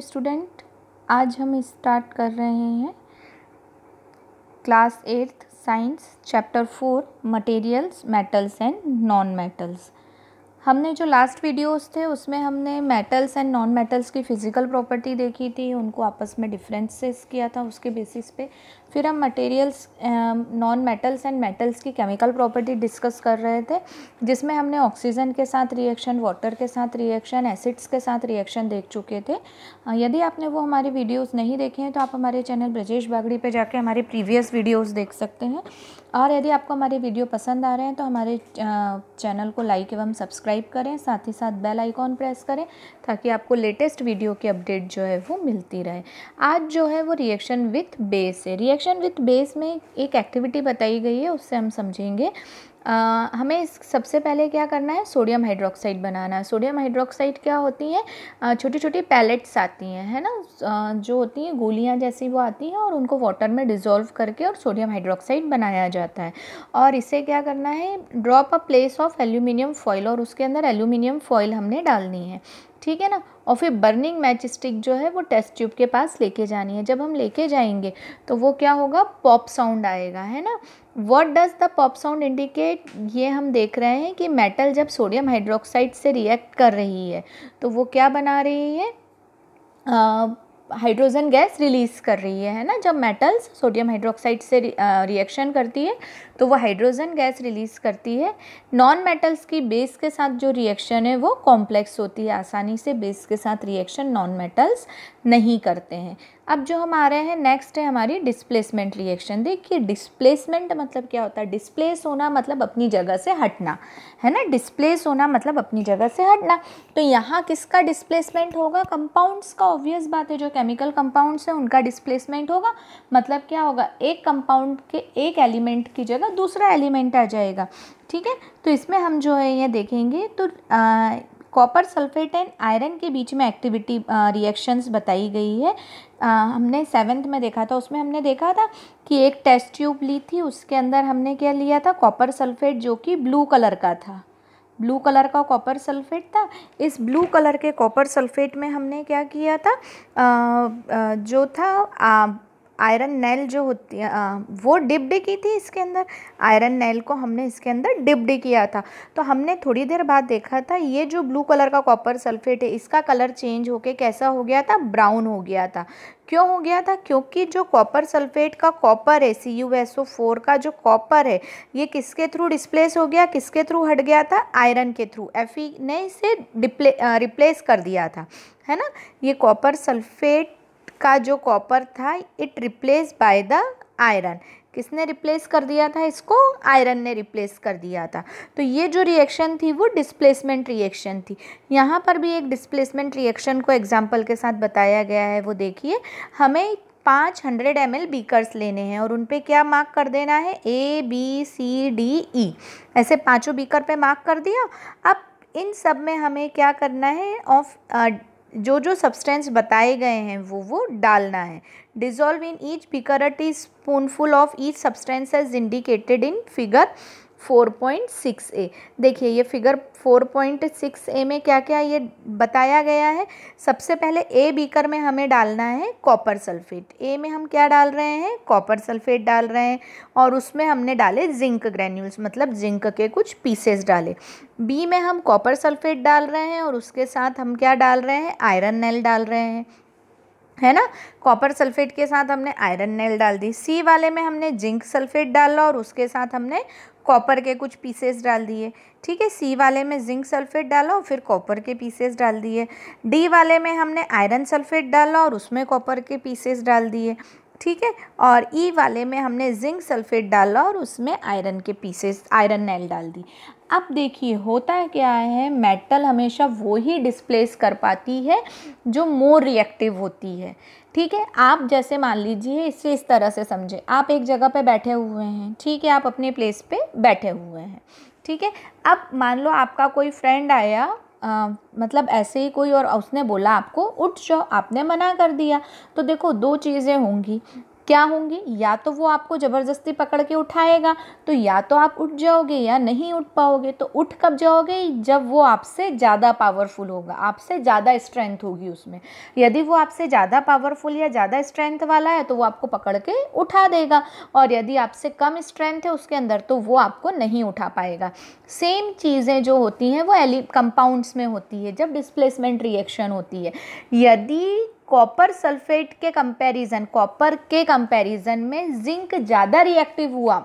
student आज हम start कर रहे हैं class eighth science chapter four materials metals and non metals हमने जो लास्ट वीडियोस थे उसमें हमने मेटल्स एंड नॉन मेटल्स की फ़िज़िकल प्रॉपर्टी देखी थी उनको आपस में डिफरेंसेस किया था उसके बेसिस पे फिर हम materials non metals and metals की केमिकल प्रॉपर्टी डिस्कस कर रहे थे जिसमें हमने ऑक्सीजन के साथ रिएक्शन वाटर के साथ रिएक्शन एसिड्स के साथ रिएक्शन देख चुके थे यदि आपने वो हमारे वीडियोज़ नहीं देखे हैं तो आप हमारे चैनल ब्रजेश बागड़ी पर जाके हमारे प्रीवियस वीडियोज़ देख सकते हैं और यदि आपको हमारे वीडियो पसंद आ रहे हैं तो हमारे चैनल को लाइक एवं सब्सक्राइब सब्सक्राइब करें साथ ही साथ बेल आइकॉन प्रेस करें ताकि आपको लेटेस्ट वीडियो की अपडेट जो है वो मिलती रहे आज जो है वो रिएक्शन विथ बेस है रिएक्शन विथ बेस में एक एक्टिविटी बताई गई है उससे हम समझेंगे आ, हमें इस सबसे पहले क्या करना है सोडियम हाइड्रोक्साइड बनाना है सोडियम हाइड्रोक्साइड क्या होती हैं छोटी छोटी पैलेट्स आती हैं है ना जो होती हैं गोलियां जैसी वो आती हैं और उनको वाटर में डिज़ोल्व करके और सोडियम हाइड्रोक्साइड बनाया जाता है और इसे क्या करना है drop a place of aluminium foil और उसके अंदर एल्यूमिनियम फ़ॉइल हमने डालनी है ठीक है ना और फिर बर्निंग मैच स्टिक जो है वो टेस्ट ट्यूब के पास लेके जानी है जब हम लेके जाएंगे तो वो क्या होगा पॉप साउंड आएगा है ना what does the pop sound indicate ये हम देख रहे हैं कि मेटल जब सोडियम हाइड्रोक्साइड से रिएक्ट कर रही है तो वो क्या बना रही है हाइड्रोजन गैस रिलीज़ कर रही है है ना जब मेटल्स सोडियम हाइड्रोक्साइड से रिएक्शन करती है तो वो हाइड्रोजन गैस रिलीज़ करती है नॉन मेटल्स की बेस के साथ जो रिएक्शन है वो कॉम्प्लेक्स होती है आसानी से बेस के साथ रिएक्शन नॉन मेटल्स नहीं करते हैं अब जो हम आ रहे हैं नेक्स्ट है हमारी डिस्प्लेसमेंट रिएक्शन देखिए डिस्प्लेसमेंट मतलब क्या होता है डिस्प्लेस होना मतलब अपनी जगह से हटना है ना डिस्प्लेस होना मतलब अपनी जगह से हटना तो यहाँ किसका डिस्प्लेसमेंट होगा कंपाउंड्स का ऑब्वियस बात है जो केमिकल कंपाउंड्स हैं उनका डिस्प्लेसमेंट होगा मतलब क्या होगा एक कंपाउंड के एक एलिमेंट की जगह दूसरा एलिमेंट आ जाएगा ठीक है तो इसमें हम जो है ये देखेंगे तो आ, कॉपर सल्फेट एंड आयरन के बीच में एक्टिविटी रिएक्शंस बताई गई है आ, हमने सेवन्थ में देखा था उसमें हमने देखा था कि एक टेस्ट ट्यूब ली थी उसके अंदर हमने क्या लिया था कॉपर सल्फेट जो कि ब्लू कलर का था ब्लू कलर का कॉपर सल्फेट था इस ब्लू कलर के कॉपर सल्फेट में हमने क्या किया था आ, आ, जो था आयरन नेल जो होती है वो डिब्ड की थी इसके अंदर आयरन नेल को हमने इसके अंदर डिब्ड किया था तो हमने थोड़ी देर बाद देखा था ये जो ब्लू कलर का कॉपर सल्फेट है इसका कलर चेंज होके कैसा हो गया था ब्राउन हो गया था क्यों हो गया था क्योंकि जो कॉपर सल्फेट का कॉपर है C U S O four का जो कॉपर है ये किसके थ्रू डिस्प्लेस हो गया किसके थ्रू हट गया था आयरन के थ्रू एफ ने इसे डिप्ले रिप्लेस कर दिया था है ना ये कॉपर सल्फेट का जो कॉपर था it replace by the iron किसने रिप्लेस कर दिया था इसको आयरन ने रिप्लेस कर दिया था तो ये जो रिएक्शन थी वो डिस्प्लेसमेंट रिएक्शन थी यहाँ पर भी एक डिस्प्लेसमेंट रिएक्शन को एग्जाम्पल के साथ बताया गया है वो देखिए हमें पाँच हंड्रेड एम एल बीकर्स लेने हैं और उन पर क्या मार्क कर देना है A B C D E ऐसे पाँचों बीकर पे मार्क कर दिया अब इन सब में हमें क्या करना है ऑफ जो जो सब्सटेंस बताए गए हैं वो वो डालना है dissolve in each beaker a teaspoonful of each substance as indicated in figure 4.6 A देखिए ये फिगर 4.6 ए में क्या क्या ये बताया गया है सबसे पहले ए बीकर में हमें डालना है कॉपर सल्फेट ए में हम क्या डाल रहे हैं कॉपर सल्फेट डाल रहे हैं और उसमें हमने डाले जिंक ग्रेन्यूल्स मतलब जिंक के कुछ पीसेस डाले बी में हम कॉपर सल्फेट डाल रहे हैं और उसके साथ हम क्या डाल रहे हैं आयरन नेल डाल रहे हैं है ना कॉपर सल्फेट के साथ हमने आयरन नेल डाल दी सी वाले में हमने जिंक सल्फेट डाला और उसके साथ हमने कॉपर के कुछ पीसेस डाल दिए ठीक है सी वाले में जिंक सल्फेट डाला और फिर कॉपर के पीसेस डाल दिए डी वाले में हमने आयरन सल्फेट डाला और उसमें कॉपर के पीसेस डाल दिए ठीक है और ई e वाले में हमने जिंक सल्फेट डाला और उसमें आयरन के पीसेस आयरन नेल डाल दी अब देखिए होता है क्या है मेटल हमेशा वो ही डिस्प्लेस कर पाती है जो मोर रिएक्टिव होती है ठीक है आप जैसे मान लीजिए इसे इस तरह से समझे आप एक जगह पे बैठे हुए हैं ठीक है आप अपने प्लेस पे बैठे हुए हैं ठीक है अब मान लो आपका कोई फ्रेंड आया आ, मतलब ऐसे ही कोई और उसने बोला आपको उठ जाओ आपने मना कर दिया तो देखो दो चीज़ें होंगी क्या होंगी या तो वो आपको ज़बरदस्ती पकड़ के उठाएगा तो या तो आप उठ जाओगे या नहीं उठ पाओगे तो उठ कब जाओगे जब वो आपसे ज़्यादा पावरफुल होगा आपसे ज़्यादा स्ट्रेंथ होगी उसमें यदि वो आपसे ज़्यादा पावरफुल या ज़्यादा स्ट्रेंथ वाला है तो वो आपको पकड़ के उठा देगा और यदि आपसे कम स्ट्रेंथ है उसके अंदर तो वो आपको नहीं उठा पाएगा सेम चीज़ें जो होती हैं वो एलि कंपाउंड्स में होती है जब डिस्प्लेसमेंट रिएक्शन होती है यदि कॉपर सल्फेट के कंपैरिजन कॉपर के कंपैरिजन में जिंक ज़्यादा रिएक्टिव हुआ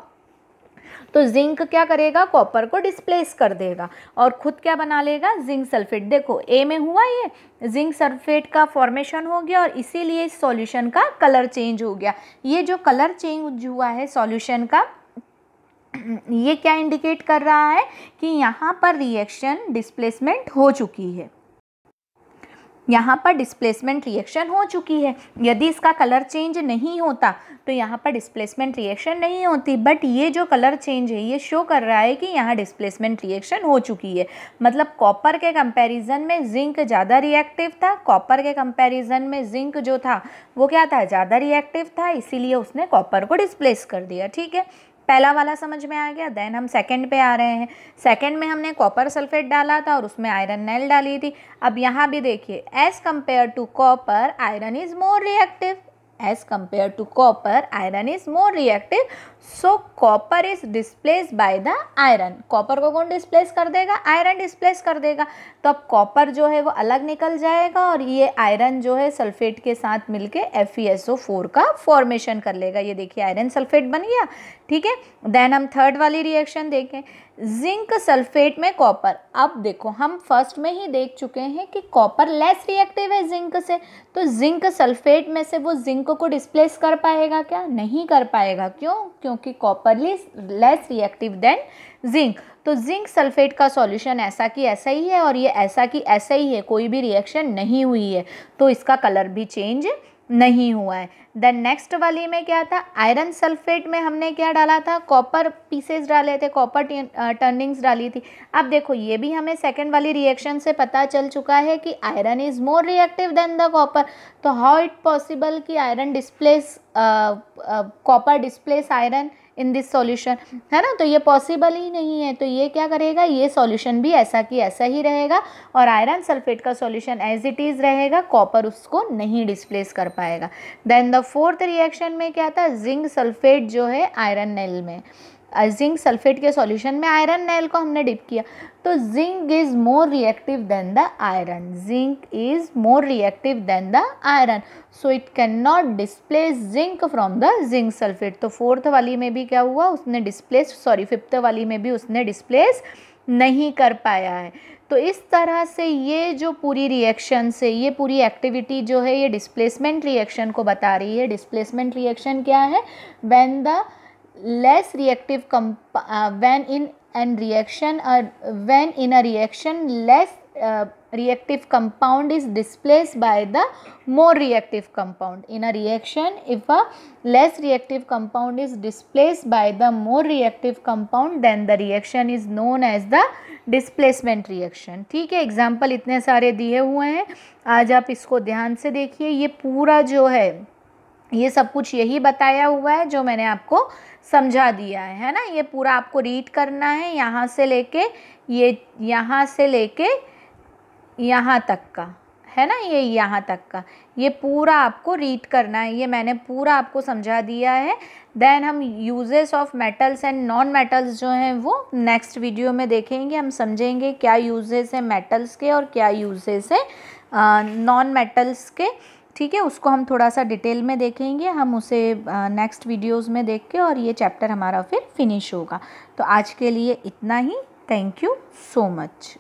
तो जिंक क्या करेगा कॉपर को डिस्प्लेस कर देगा और खुद क्या बना लेगा जिंक सल्फेट देखो ए में हुआ ये जिंक सल्फेट का फॉर्मेशन हो गया और इसीलिए इस सॉल्यूशन का कलर चेंज हो गया ये जो कलर चेंज हुआ है सॉल्यूशन का ये क्या इंडिकेट कर रहा है कि यहाँ पर रिएक्शन डिस्प्लेसमेंट हो चुकी है यहाँ पर डिस्प्लेसमेंट रिएक्शन हो चुकी है यदि इसका कलर चेंज नहीं होता तो यहाँ पर डिस्प्लेसमेंट रिएक्शन नहीं होती बट ये जो कलर चेंज है ये शो कर रहा है कि यहाँ डिस्प्लेसमेंट रिएक्शन हो चुकी है मतलब कॉपर के कंपैरिजन में जिंक ज़्यादा रिएक्टिव था कॉपर के कंपैरिजन में जिंक जो था वो क्या था ज़्यादा रिएक्टिव था इसीलिए उसने कॉपर को डिस्प्लेस कर दिया ठीक है पहला वाला समझ में आ गया देन हम सेकंड पे आ रहे हैं सेकंड में हमने कॉपर सल्फेट डाला था और उसमें आयरन नेल डाली थी अब यहाँ भी देखिए as compare to copper iron is more reactive as compared to copper iron is more reactive so copper is displaced by the iron copper को कौन displace कर देगा iron displace कर देगा तो अब copper जो है वो अलग निकल जाएगा और ये iron जो है सल्फेट के साथ मिलके FeSO4 का फॉर्मेशन कर लेगा ये देखिए आयरन सल्फेट बन गया ठीक है देन हम थर्ड वाली रिएक्शन देखें जिंक सल्फेट में कॉपर अब देखो हम फर्स्ट में ही देख चुके हैं कि कॉपर लेस रिएक्टिव है जिंक से तो जिंक सल्फेट में से वो जिंक उनको को डिस्प्लेस कर पाएगा क्या नहीं कर पाएगा क्यों क्योंकि copper less reactive than zinc तो जिंक सल्फेट का सॉल्यूशन ऐसा कि ऐसा ही है और ये ऐसा कि ऐसा ही है कोई भी रिएक्शन नहीं हुई है तो इसका कलर भी चेंज नहीं हुआ है देन नेक्स्ट वाली में क्या था आयरन सल्फेट में हमने क्या डाला था कॉपर पीसेस डाले थे कॉपर टर्निंग्स uh, डाली थी अब देखो ये भी हमें सेकेंड वाली रिएक्शन से पता चल चुका है कि iron is more reactive than the copper तो हाउ इट पॉसिबल कि iron displace copper displace iron in this solution है ना तो ये पॉसिबल ही नहीं है तो ये क्या करेगा ये सॉल्यूशन भी ऐसा कि ऐसा ही रहेगा और आयरन सल्फेट का सॉल्यूशन एज इट इज़ रहेगा कॉपर उसको नहीं डिस्प्लेस कर पाएगा देन द फोर्थ रिएक्शन में क्या था जिंक सल्फेट जो है आयरन नेल में जिंक सल्फेट के सॉल्यूशन में आयरन नेल को हमने डिप किया तो zinc is more reactive than the iron zinc is more reactive than the iron so it can not displace zinc from the zinc sulphate तो fourth वाली में भी क्या हुआ उसने डिस्प्लेस सॉरी फिफ्थ वाली में भी उसने डिस्प्लेस नहीं कर पाया है तो इस तरह से ये जो पूरी रिएक्शन से ये पूरी एक्टिविटी जो है ये डिस्प्लेसमेंट रिएक्शन को बता रही है डिस्प्लेसमेंट रिएक्शन क्या है when the less reactive uh, when in an reaction or uh, when in a reaction less uh, reactive compound is displaced by the more reactive compound in a reaction if a less reactive compound is displaced by the more reactive compound then the reaction is known as the displacement reaction ठीक है example इतने सारे दिए हुए हैं आज आप इसको ध्यान से देखिए ये पूरा जो है ये सब कुछ यही बताया हुआ है जो मैंने आपको समझा दिया है है ना ये पूरा आपको रीड करना है यहाँ से लेके ये यहाँ से लेके यहाँ तक का है ना ये यहाँ तक का ये पूरा आपको रीड करना है ये मैंने पूरा आपको समझा दिया है देन हम uses of metals and non metals जो हैं वो नेक्स्ट वीडियो में देखेंगे हम समझेंगे क्या यूजेस हैं मेटल्स के और क्या यूजेस हैं नॉन मेटल्स के ठीक है उसको हम थोड़ा सा डिटेल में देखेंगे हम उसे नेक्स्ट वीडियोस में देख के और ये चैप्टर हमारा फिर फिनिश होगा तो आज के लिए इतना ही थैंक यू सो मच